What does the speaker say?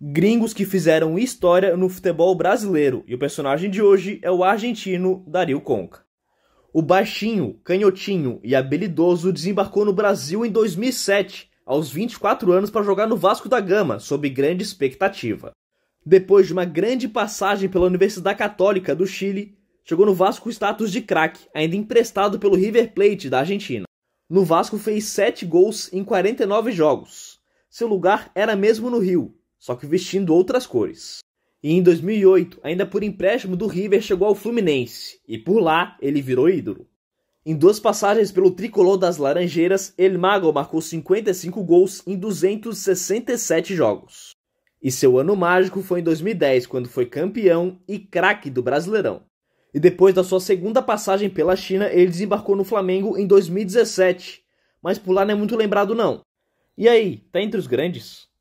gringos que fizeram história no futebol brasileiro, e o personagem de hoje é o argentino Dario Conca. O baixinho, canhotinho e habilidoso desembarcou no Brasil em 2007, aos 24 anos, para jogar no Vasco da Gama, sob grande expectativa. Depois de uma grande passagem pela Universidade Católica do Chile, chegou no Vasco com status de craque, ainda emprestado pelo River Plate da Argentina. No Vasco fez 7 gols em 49 jogos. Seu lugar era mesmo no Rio, só que vestindo outras cores. E em 2008, ainda por empréstimo do River, chegou ao Fluminense, e por lá ele virou ídolo. Em duas passagens pelo tricolor das Laranjeiras, El Mago marcou 55 gols em 267 jogos. E seu ano mágico foi em 2010, quando foi campeão e craque do Brasileirão. E depois da sua segunda passagem pela China, ele desembarcou no Flamengo em 2017, mas por lá não é muito lembrado não. E aí, tá entre os grandes?